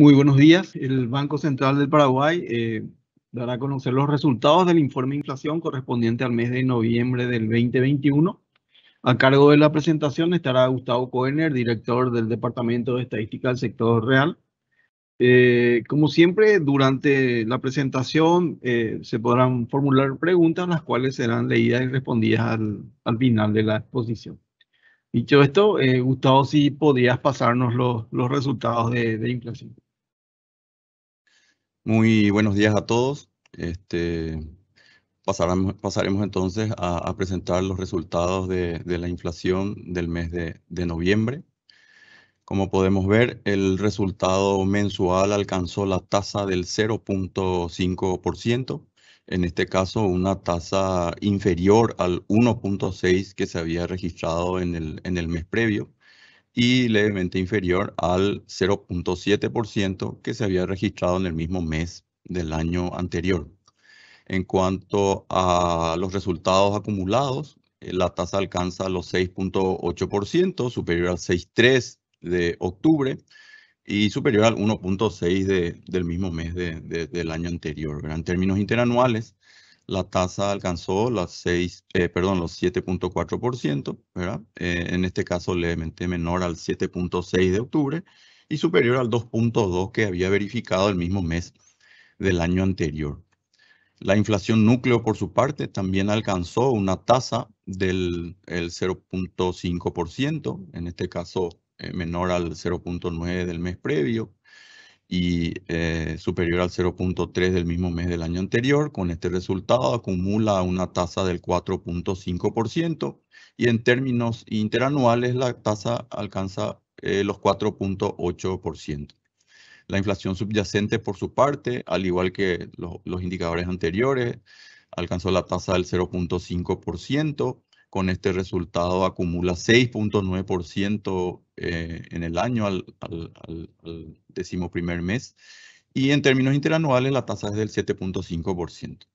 Muy buenos días. El Banco Central del Paraguay eh, dará a conocer los resultados del informe de inflación correspondiente al mes de noviembre del 2021. A cargo de la presentación estará Gustavo Coener, director del Departamento de Estadística del Sector Real. Eh, como siempre, durante la presentación eh, se podrán formular preguntas, las cuales serán leídas y respondidas al, final de la exposición. Dicho esto, Gustavo, si podías pasarnos los, resultados de inflación. Muy buenos días a todos. Este, pasaremos, entonces a, presentar los resultados de, la inflación del mes de, noviembre. Como podemos ver, el resultado mensual alcanzó la tasa del 0.5%, en este caso una tasa inferior al 1.6 que se había registrado en el, en el mes previo y levemente inferior al 0.7% que se había registrado en el mismo mes del año anterior. En cuanto a los resultados acumulados, eh, la tasa alcanza los 6.8%, superior al 6.3% de octubre y superior al 1.6% del mismo mes del año anterior. En términos interanuales, la tasa alcanzó las eh, perdón, los 7.4%, eh, en este caso levemente menor al 7.6 de octubre y superior al 2.2 que había verificado el mismo mes del año anterior. La inflación núcleo, por su parte, también alcanzó una tasa del 0.5%, en este caso eh, menor al 0.9 del mes previo, y eh, superior al 0.3 del mismo mes del año anterior. Con este resultado acumula una tasa del 4.5% y en términos interanuales la tasa alcanza eh, los 4.8%. La inflación subyacente por su parte, al igual que los indicadores anteriores, alcanzó la tasa del 0.5% con este resultado acumula 6.9% eh, en el año al, al, al, decimoprimer mes y en términos interanuales la tasa es del 7.5%.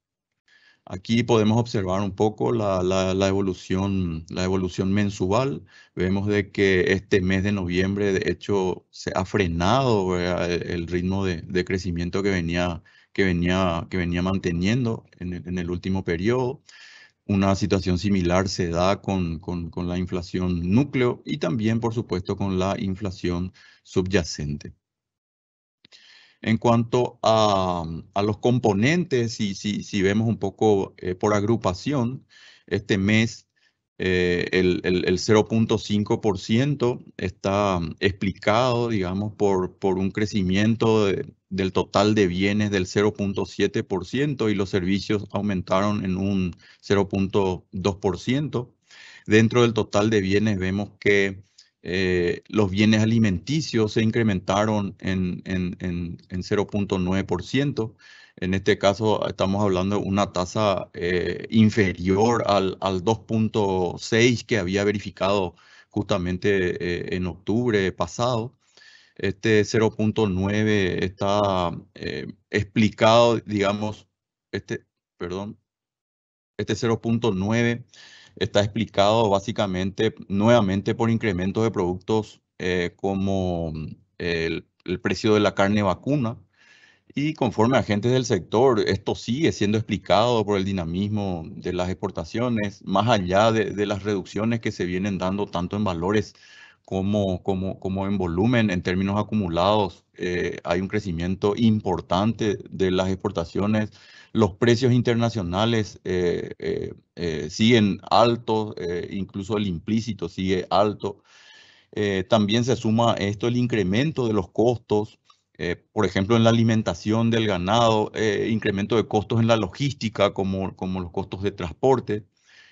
Aquí podemos observar un poco la, evolución, la evolución mensual. Vemos de que este mes de noviembre, de hecho, se ha frenado e, el ritmo de, crecimiento que venía, que venía, que venía manteniendo en el, en el último periodo. Una situación similar se da con, la inflación núcleo y también, por supuesto, con la inflación subyacente. En cuanto a, los componentes, si, si, vemos un poco eh, por agrupación, este mes eh, el, el, 0.5% está mm, explicado, digamos, por, por un crecimiento del total de bienes del 0.7% y los servicios aumentaron en un 0.2%. Dentro del total de bienes vemos que eh, los bienes alimenticios se incrementaron en, en, en, en 0.9%. En este caso estamos hablando de una tasa eh, inferior al, al 2.6 que había verificado justamente eh, en octubre pasado. Este 0.9 está explicado, digamos, este, perdón, este 0.9 está explicado básicamente nuevamente por incrementos de productos eh, como el, precio de la carne vacuna. Y conforme a agentes del sector, esto sigue siendo explicado por el dinamismo de las exportaciones, más allá de las reducciones que se vienen dando tanto en valores como, como, en volumen, en términos acumulados, eh, hay un crecimiento importante de las exportaciones. Los precios internacionales eh, eh, siguen altos, incluso el implícito sigue alto. también se suma esto el incremento de los costos, por ejemplo, en la alimentación del ganado, incremento de costos en la logística, como, como los costos de transporte.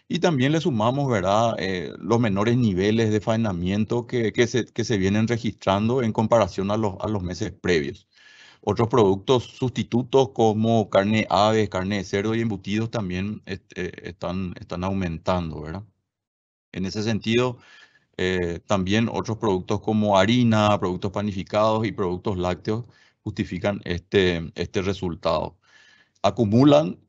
Y también le sumamos, ¿verdad?, eh, los menores niveles de faenamiento que, que, se, que, se, vienen registrando en comparación a los, a los meses previos. Otros productos sustitutos como carne de aves, carne de cerdo y embutidos también este, están, están aumentando, ¿verdad? En ese sentido, eh, también otros productos como harina, productos panificados y productos lácteos justifican este, este resultado. Acumulan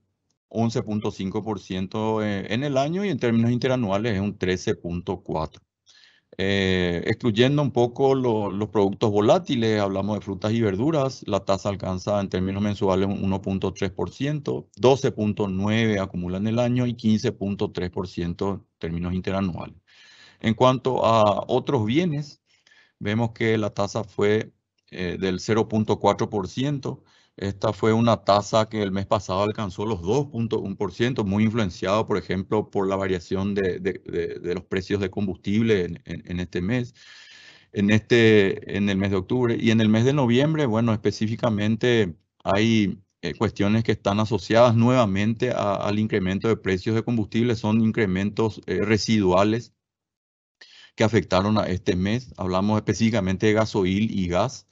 11.5% eh, en el año y en términos interanuales es un 13.4%. Eh, excluyendo un poco los productos volátiles, hablamos de frutas y verduras, la tasa alcanza en términos mensuales un 1.3%, 12.9% acumula en el año y 15.3% en términos interanuales. En cuanto a otros bienes, vemos que la tasa fue eh, del 0.4%, esta fue una tasa que el mes pasado alcanzó los 2.1%, muy influenciado, por ejemplo, por la variación de, los precios de combustible en, este mes, en, este, en el mes de octubre. Y en el mes de noviembre, bueno, específicamente hay eh, cuestiones que están asociadas nuevamente al incremento de precios de combustible, son incrementos eh, residuales que afectaron a este mes. Hablamos específicamente de gasoil y gas.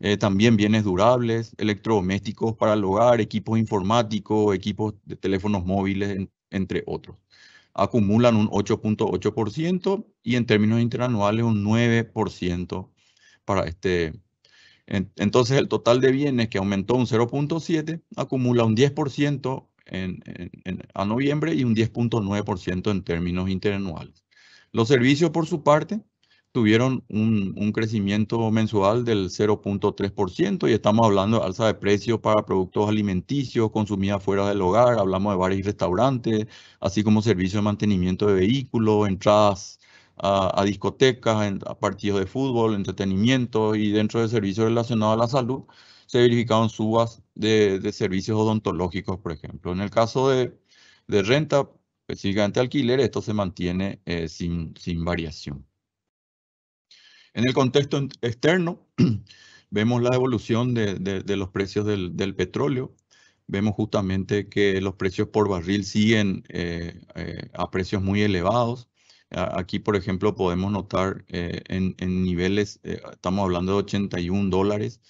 Eh, también bienes durables, electrodomésticos para el hogar, equipos informáticos, equipos de teléfonos móviles, entre otros. Acumulan un 8.8% y en términos interanuales un 9% para este. entonces el total de bienes que aumentó un 0.7 acumula un 10% en, a noviembre y un 10.9% en términos interanuales. Los servicios, por su parte, tuvieron un, crecimiento mensual del 0.3% y estamos hablando de alza de precios para productos alimenticios, consumidos fuera del hogar, hablamos de bares y restaurantes, así como servicios de mantenimiento de vehículos, entradas a, discotecas, a partidos de fútbol, entretenimiento y dentro de servicios relacionados a la salud se verificaron subas de, servicios odontológicos, por ejemplo. En el caso de, renta, específicamente pues, alquiler, esto se mantiene eh, sin, sin variación. En el contexto externo, vemos la evolución de, los precios del, petróleo. Vemos justamente que los precios por barril siguen eh, eh, a precios muy elevados. Aquí, por ejemplo, podemos notar eh, en, en, niveles, estamos hablando de 81 dólares.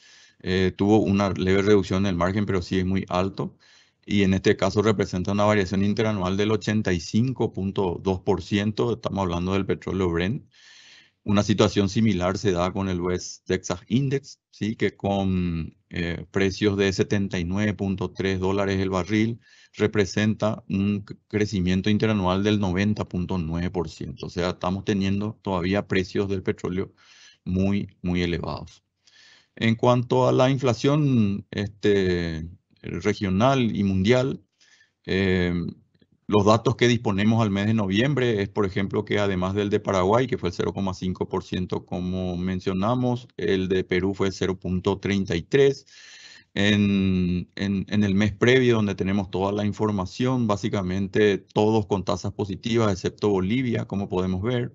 tuvo una leve reducción del margen, pero sigue muy alto. Y en este caso representa una variación interanual del 85.2%. Estamos hablando del petróleo Brent una situación similar se da con el West Texas Index, ¿sí? que con eh, precios de 79.3 dólares el barril representa un crecimiento interanual del 90.9%. O sea, estamos teniendo todavía precios del petróleo muy, muy elevados. En cuanto a la inflación este, regional y mundial, eh, los datos que disponemos al mes de noviembre es, por ejemplo, que además del de Paraguay, que fue el 0,5% como mencionamos, el de Perú fue el 0,33%. En, en, el mes previo, donde tenemos toda la información, básicamente todos con tasas positivas, excepto Bolivia, como podemos ver.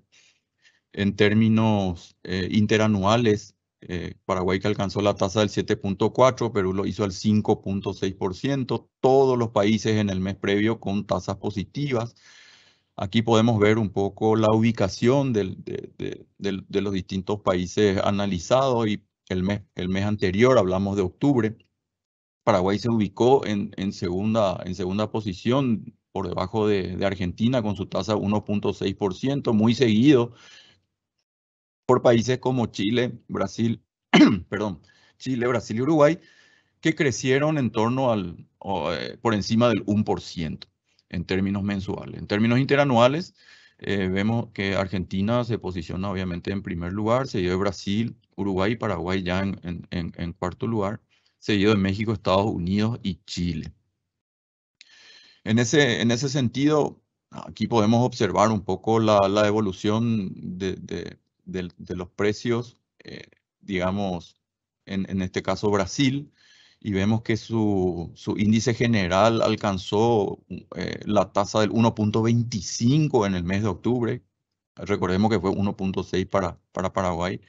En términos eh, interanuales, eh, Paraguay que alcanzó la tasa del 7.4, Perú lo hizo al 5.6%, todos los países en el mes previo con tasas positivas. Aquí podemos ver un poco la ubicación de, los distintos países analizados y el mes, el mes anterior, hablamos de octubre, Paraguay se ubicó en, en segunda, en segunda posición por debajo de, Argentina con su tasa 1.6%, muy seguido países como Chile, Brasil, perdón, Chile, Brasil y Uruguay, que crecieron en torno al, eh, por encima del 1% en términos mensuales. En términos interanuales, eh, vemos que Argentina se posiciona obviamente en primer lugar, seguido de Brasil, Uruguay y Paraguay ya en, cuarto lugar, seguido de México, Estados Unidos y Chile. En ese, en ese sentido, aquí podemos observar un poco la, evolución de, de, los precios, eh, digamos, en, este caso Brasil, y vemos que su, índice general alcanzó eh, la tasa del 1.25 en el mes de octubre. Recordemos que fue 1.6 para, para Paraguay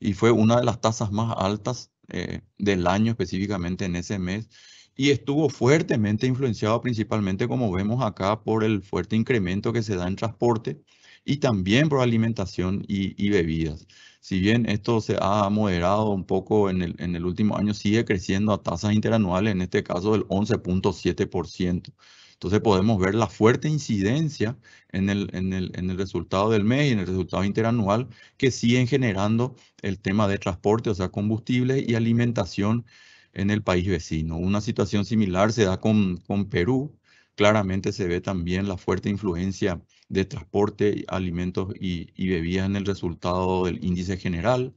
y fue una de las tasas más altas eh, del año específicamente en ese mes y estuvo fuertemente influenciado principalmente, como vemos acá, por el fuerte incremento que se da en transporte y también por alimentación y, bebidas. Si bien esto se ha moderado un poco en el, en el último año, sigue creciendo a tasas interanuales, en este caso del 11.7%. Entonces podemos ver la fuerte incidencia en el, en, el, en el, resultado del mes y en el resultado interanual que siguen generando el tema de transporte, o sea, combustible y alimentación en el país vecino. Una situación similar se da con, con Perú. Claramente se ve también la fuerte influencia de transporte, alimentos y, bebidas en el resultado del índice general.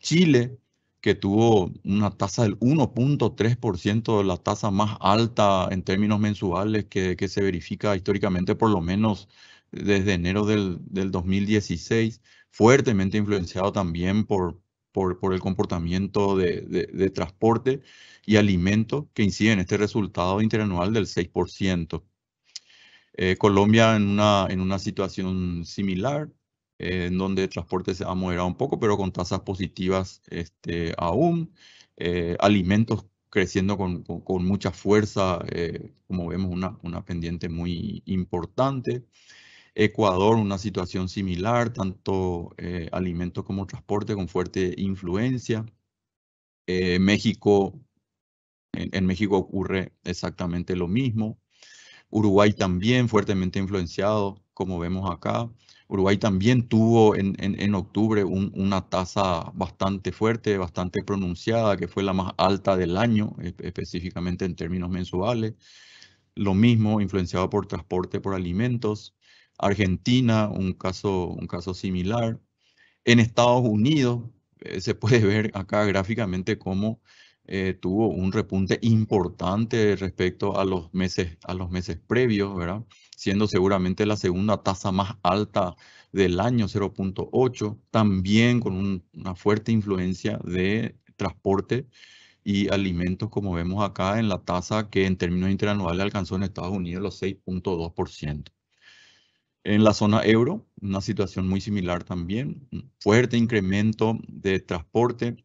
Chile, que tuvo una tasa del 1.3%, la tasa más alta en términos mensuales que, se verifica históricamente, por lo menos desde enero del, del 2016, fuertemente influenciado también por, por, el comportamiento de, transporte y alimentos que incide en este resultado interanual del 6%. Eh, Colombia en una, en una situación similar, eh, en donde el transporte se ha moderado un poco, pero con tasas positivas este, aún. Eh, alimentos creciendo con, mucha fuerza, como vemos, una, una, pendiente muy importante. Ecuador, una situación similar, tanto alimentos como transporte con fuerte influencia. México, en México ocurre exactamente lo mismo. Uruguay también fuertemente influenciado, como vemos acá. Uruguay también tuvo en, octubre una tasa bastante fuerte, bastante pronunciada, que fue la más alta del año, e, específicamente en términos mensuales. Lo mismo, influenciado por transporte, por alimentos. Argentina, un caso, un caso similar. En Estados Unidos, eh, se puede ver acá gráficamente cómo eh, tuvo un repunte importante respecto a los meses, a los meses previos, siendo seguramente la segunda tasa más alta del año, 0.8, también con una fuerte influencia de transporte y alimentos, como vemos acá en la tasa que en términos interanuales alcanzó en Estados Unidos los 6.2%. En la zona euro, una situación muy similar también, fuerte incremento de transporte,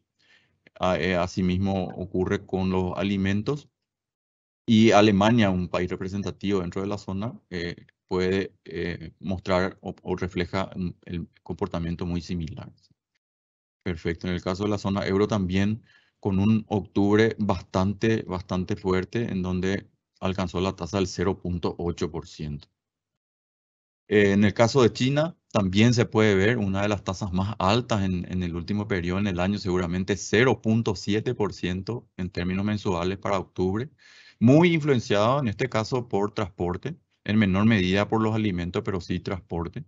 Ah, eh, Asimismo ocurre con los alimentos. Y Alemania, un país representativo dentro de la zona, eh, puede eh, mostrar o, refleja el comportamiento muy similar. Perfecto. En el caso de la zona euro también, con un octubre bastante, bastante fuerte, en donde alcanzó la tasa del 0.8%. en el caso de China, también se puede ver una de las tasas más altas en, en el último periodo, en el año, seguramente 0.7% en términos mensuales para octubre, muy influenciado en este caso por transporte, en menor medida por los alimentos, pero sí transporte.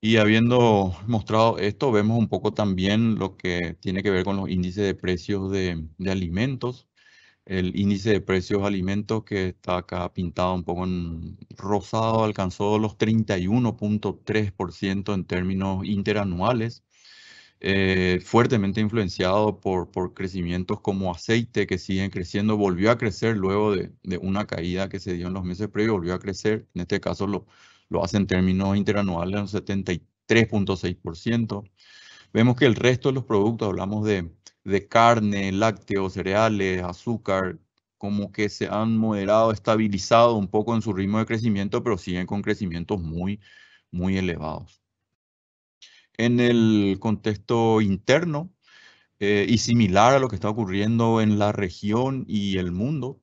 Y habiendo mostrado esto, vemos un poco también lo que tiene que ver con los índices de precios de, de alimentos, el índice de precios de alimentos, que está acá pintado un poco en rosado, alcanzó los 31.3% en términos interanuales, eh, fuertemente influenciado por, por crecimientos como aceite, que siguen creciendo, volvió a crecer luego de, una caída que se dio en los meses previos, volvió a crecer, en este caso lo, lo hace en términos interanuales en 73.6%. Vemos que el resto de los productos, hablamos de, carne, lácteos, cereales, azúcar, como que se han moderado, estabilizado un poco en su ritmo de crecimiento, pero siguen con crecimientos muy, muy elevados. En el contexto interno eh, y similar a lo que está ocurriendo en la región y el mundo,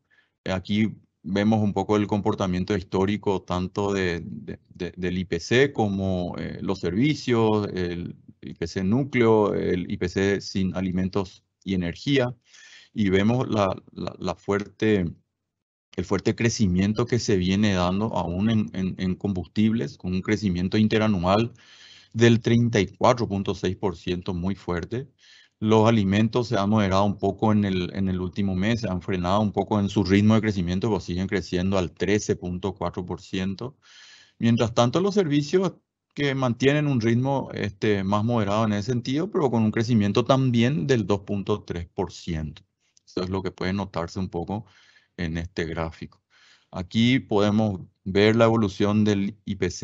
aquí vemos un poco el comportamiento histórico tanto del IPC como eh, los servicios, el, IPC núcleo, el IPC sin alimentos y energía, y vemos la, fuerte, el fuerte crecimiento que se viene dando aún en, combustibles, con un crecimiento interanual del 34.6% muy fuerte. Los alimentos se han moderado un poco en el, en el último mes, se han frenado un poco en su ritmo de crecimiento, pero siguen creciendo al 13.4%. Mientras tanto, los servicios que mantienen un ritmo este, más moderado en ese sentido, pero con un crecimiento también del 2.3%. Eso es lo que puede notarse un poco en este gráfico. Aquí podemos ver la evolución del IPC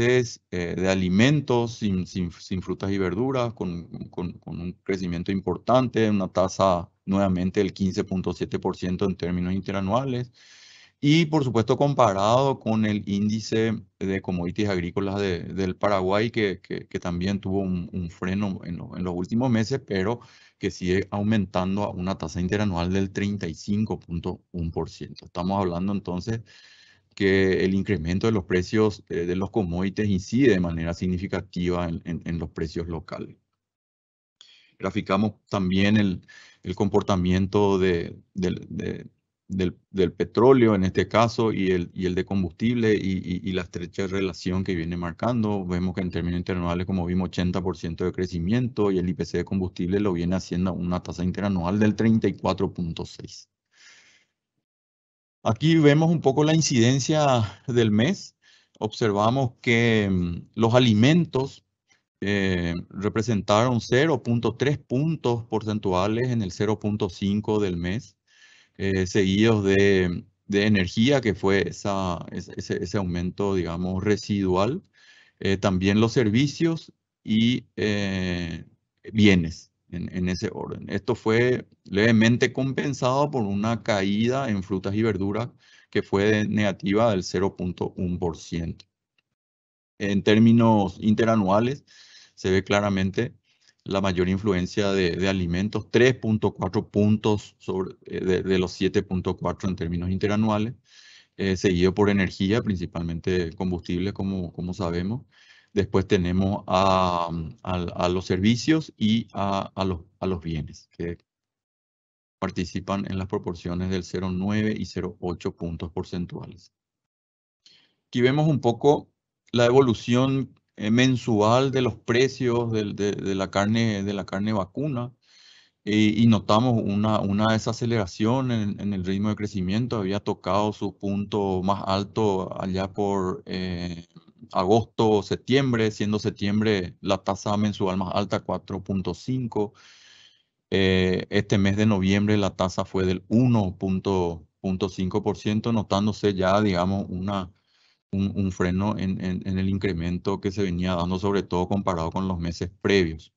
eh, de alimentos sin, sin, sin, frutas y verduras, con, con, con, un crecimiento importante, una tasa nuevamente del 15.7% en términos interanuales. Y por supuesto comparado con el índice de commodities agrícolas del Paraguay, que, también tuvo un, freno en, los últimos meses, pero que sigue aumentando a una tasa interanual del 35.1%. Estamos hablando entonces que el incremento de los precios eh, de los commodities incide de manera significativa en, los precios locales. Graficamos también el, comportamiento de del, petróleo en este caso y el, de combustible y, la estrecha relación que viene marcando. Vemos que en términos interanuales, como vimos, 80% de crecimiento y el IPC de combustible lo viene haciendo una tasa interanual del 34.6. Aquí vemos un poco la incidencia del mes. Observamos que mm, los alimentos eh, representaron 0.3 puntos porcentuales en el 0.5 del mes eh, seguidos de, energía, que fue ese, aumento, digamos, residual. Eh, también los servicios y eh, bienes en, ese orden. Esto fue levemente compensado por una caída en frutas y verduras que fue negativa del 0.1%. En términos interanuales, se ve claramente la mayor influencia de, alimentos, 3.4 puntos sobre, eh, de, los 7.4 en términos interanuales, eh, seguido por energía, principalmente combustible, como, como sabemos. Después tenemos a, los servicios y a, los, a los bienes, que participan en las proporciones del 0,9 y 0,8 puntos porcentuales. Aquí vemos un poco la evolución eh, mensual de los precios de, la, carne, de la carne vacuna eh, y notamos una, una desaceleración en, el ritmo de crecimiento. Había tocado su punto más alto allá por eh, agosto, septiembre, siendo septiembre la tasa mensual más alta, 4.5. Eh, este mes de noviembre la tasa fue del 1.5%, notándose ya, digamos, una un, freno en, el incremento que se venía dando, sobre todo comparado con los meses previos.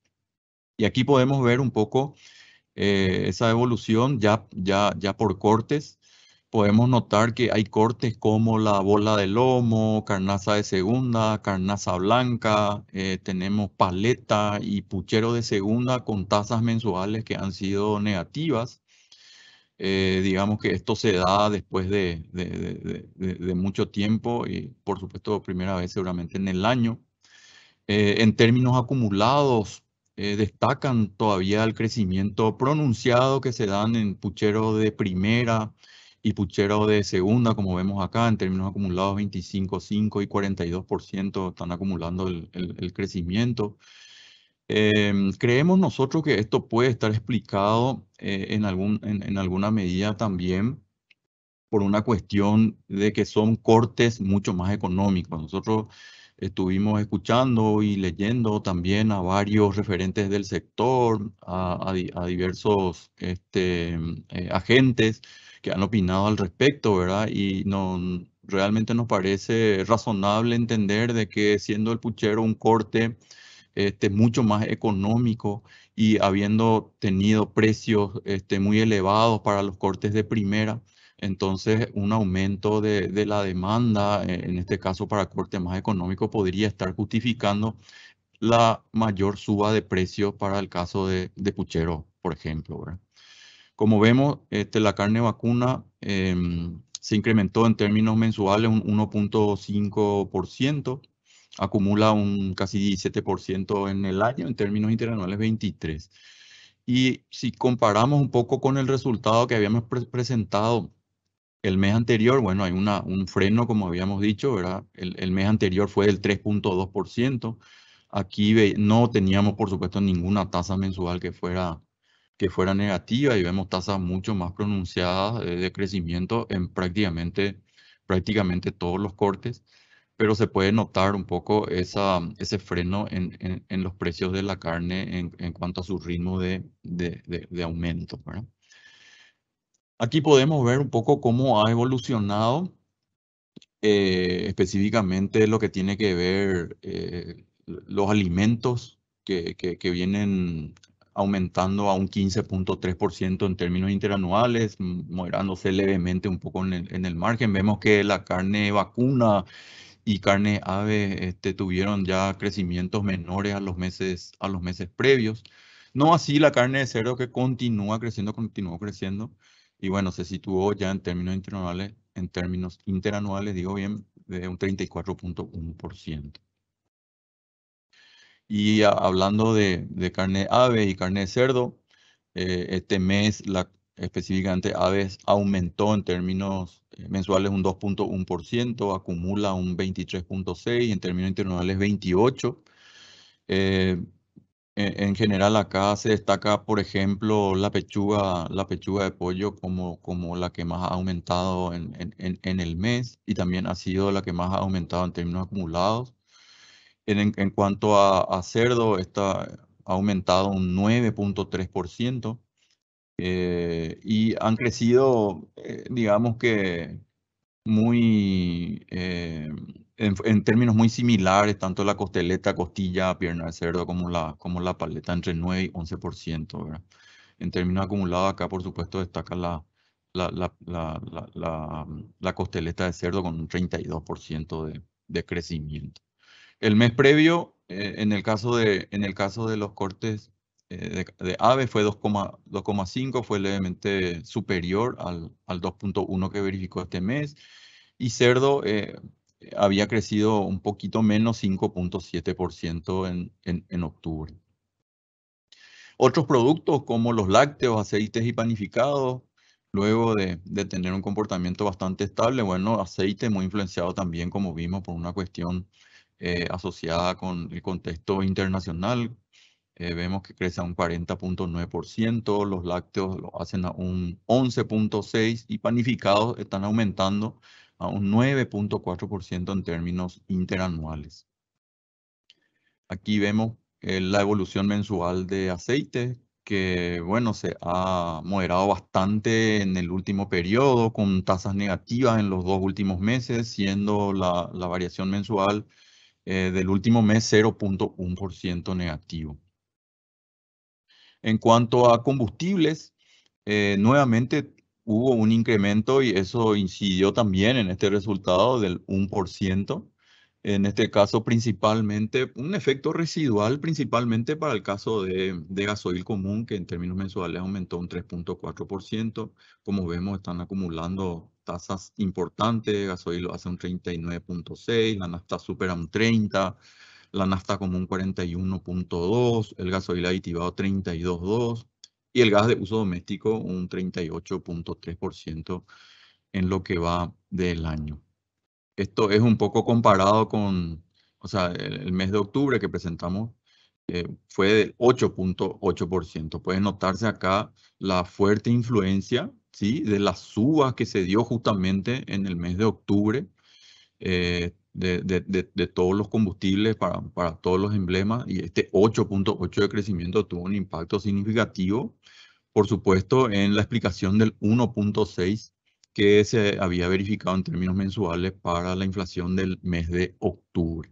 Y aquí podemos ver un poco eh, esa evolución ya, ya, ya por cortes. Podemos notar que hay cortes como la bola de lomo, carnaza de segunda, carnaza blanca, eh, tenemos paleta y puchero de segunda con tasas mensuales que han sido negativas. Eh, digamos que esto se da después de, mucho tiempo y por supuesto primera vez seguramente en el año. Eh, en términos acumulados, eh, destacan todavía el crecimiento pronunciado que se dan en puchero de primera y puchero de segunda, como vemos acá, en términos acumulados 25, 5 y 42% están acumulando el, el crecimiento. Em, creemos nosotros que esto puede estar explicado eh, en, algún, en, alguna medida también por una cuestión de que son cortes mucho más económicos. Nosotros estuvimos escuchando y leyendo también a varios referentes del sector, a, diversos este, em, eh, agentes que han opinado al respecto, ¿verdad? Y no, realmente nos parece razonable entender de que siendo el puchero un corte este, mucho más económico y habiendo tenido precios este, muy elevados para los cortes de primera, entonces un aumento de, la demanda, eh, en este caso para cortes más económicos, podría estar justificando la mayor suba de precios para el caso de, puchero, por ejemplo. Como vemos, este, la carne vacuna em, se incrementó en términos mensuales un 1.5%, acumula un casi 17% en el año, en términos interanuales 23. Y si comparamos un poco con el resultado que habíamos presentado el mes anterior, bueno, hay una, un freno, como habíamos dicho, ¿verdad? El, el mes anterior fue del 3.2%. Aquí no teníamos, por supuesto, ninguna tasa mensual que fuera, que fuera negativa y vemos tasas mucho más pronunciadas de, eh, de crecimiento en prácticamente, prácticamente todos los cortes pero se puede notar un poco esa, ese freno en, los precios de la carne en, cuanto a su ritmo de, aumento. Aquí podemos ver un poco cómo ha evolucionado eh, específicamente lo que tiene que ver eh, los alimentos que, vienen aumentando a un 15.3% en términos interanuales, moderándose levemente un poco en el, en el, margen. Vemos que la carne vacuna y carne ave este, tuvieron ya crecimientos menores a los meses, a los meses previos. No así la carne de cerdo que continúa creciendo, continuó creciendo y bueno, se situó ya en términos interanuales, en términos interanuales, digo bien, de un 34.1%. Y hablando de, de, carne ave y carne de cerdo, eh, este mes la, específicamente aves aumentó en términos mensuales un 2.1%, acumula un 23.6%, en términos es 28%. Eh, en general acá se destaca, por ejemplo, la pechuga, la pechuga de pollo como, como la que más ha aumentado en, el mes y también ha sido la que más ha aumentado en términos acumulados. En, cuanto a, cerdo, está, ha aumentado un 9.3% eh, y han crecido eh, digamos que muy, eh, en, términos muy similares, tanto la costeleta, costilla, pierna de cerdo como la, como la paleta, entre 9 y 11%. ¿verdad? En términos acumulados, acá por supuesto destaca la, la, mm, costeleta de cerdo con un 32% de, de crecimiento. El mes previo, eh, en, el caso de, en el caso de los cortes de, AVE fue 2,5, fue levemente superior al, al 2.1 que verificó este mes. Y cerdo eh, había crecido un poquito menos 5.7% en, en, en, octubre. Otros productos como los lácteos, aceites y panificados, luego de, tener un comportamiento bastante estable, bueno, aceite muy influenciado también, como vimos, por una cuestión eh, asociada con el contexto internacional, eh, vemos que crece a un 40.9%, los lácteos lo hacen a un 11.6% y panificados están aumentando a un 9.4% en términos interanuales. Aquí vemos eh, la evolución mensual de aceite, que bueno, se ha moderado bastante en el último periodo con tasas negativas en los dos últimos meses, siendo la, variación mensual eh, del último mes 0.1% negativo. En cuanto a combustibles, eh, nuevamente hubo un incremento y eso incidió también en este resultado del 1%. En este caso, principalmente, un efecto residual, principalmente para el caso de, gasoil común, que en términos mensuales aumentó un 3.4%. Como vemos, están acumulando tasas importantes. Gasoil hace un 39.6, la nafta supera un 30% la nafta un 41.2, el gasoil aditivado 32.2 y el gas de uso doméstico un 38.3% en lo que va del año. Esto es un poco comparado con, o sea, el, mes de octubre que presentamos eh, fue del 8.8%. Puede notarse acá la fuerte influencia ¿sí? de las subas que se dio justamente en el mes de octubre. Eh, de, todos los combustibles para, para, todos los emblemas y este 8.8 de crecimiento tuvo un impacto significativo, por supuesto, en la explicación del 1.6 que se había verificado en términos mensuales para la inflación del mes de octubre.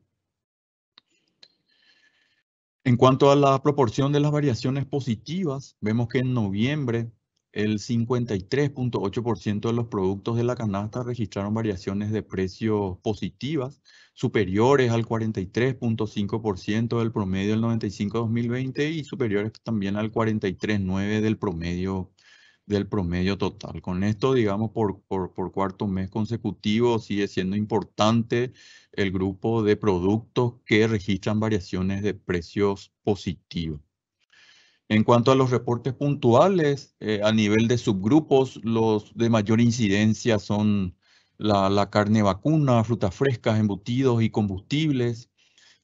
En cuanto a la proporción de las variaciones positivas, vemos que en noviembre el 53.8% de los productos de la canasta registraron variaciones de precios positivas, superiores al 43.5% del promedio del 95-2020 y superiores también al 43.9% del promedio, del promedio total. Con esto, digamos, por cuarto mes consecutivo sigue siendo importante el grupo de productos que registran variaciones de precios positivos. En cuanto a los reportes puntuales, eh, a nivel de subgrupos, los de mayor incidencia son la, carne vacuna, frutas frescas, embutidos y combustibles,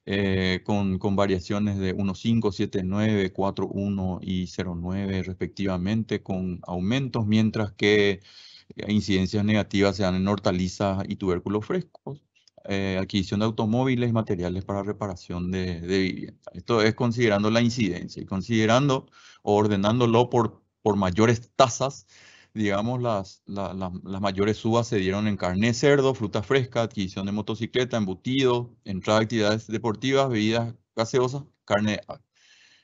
eh, con, variaciones de 1.5, 4, 4.1 y 0.9 respectivamente, con aumentos, mientras que eh, incidencias negativas se dan en hortalizas y tubérculos frescos. Eh, adquisición de automóviles, materiales para reparación de, vivienda. Esto es considerando la incidencia y considerando o ordenándolo por, por mayores tasas, digamos, las, las mayores subas se dieron en carne cerdo, fruta fresca, adquisición de motocicleta, embutido, entrada de actividades deportivas, bebidas gaseosas, carne de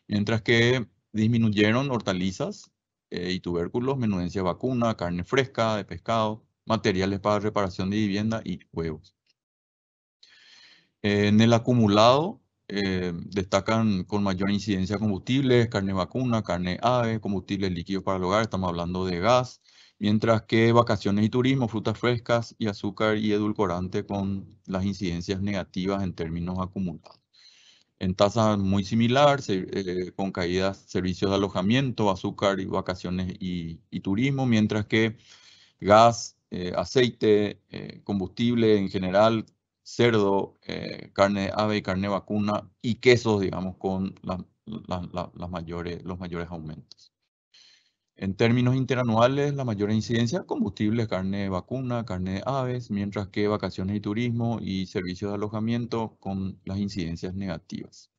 Mientras que disminuyeron hortalizas eh, y tubérculos, menudencia vacuna, carne fresca, de pescado, materiales para reparación de vivienda y huevos. Eh, en el acumulado eh, destacan con mayor incidencia combustibles, carne vacuna, carne ave, combustibles líquidos para el hogar, estamos hablando de gas, mientras que vacaciones y turismo, frutas frescas y azúcar y edulcorante con las incidencias negativas en términos acumulados. En tasas muy similar, eh, con caídas servicios de alojamiento, azúcar y vacaciones y, turismo, mientras que gas, aceite, combustible en general cerdo, eh, carne de ave y carne vacuna y quesos, digamos, con la, los mayores aumentos. En términos interanuales, la mayor incidencia, combustibles, carne de vacuna, carne de aves, mientras que vacaciones y turismo y servicios de alojamiento con las incidencias negativas.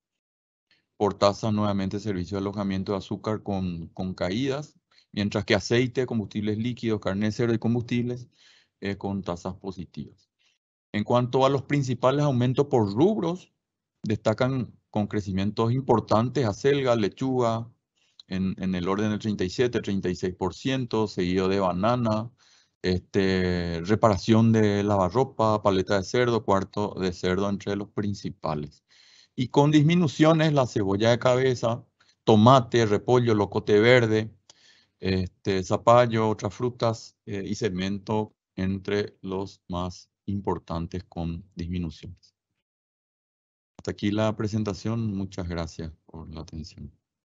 Por tasas, nuevamente, servicios de alojamiento de azúcar con, caídas, mientras que aceite, combustibles líquidos, carne de cerdo y combustibles eh, con tasas positivas. En cuanto a los principales aumentos por rubros, destacan con crecimientos importantes acelga, lechuga, en, el orden del 37-36%, seguido de banana, este, reparación de lavarropa, paleta de cerdo, cuarto de cerdo entre los principales. Y con disminuciones la cebolla de cabeza, tomate, repollo, locote verde, este, zapallo, otras frutas eh, y cemento entre los más importantes con disminuciones. Hasta aquí la presentación. Muchas gracias por la atención.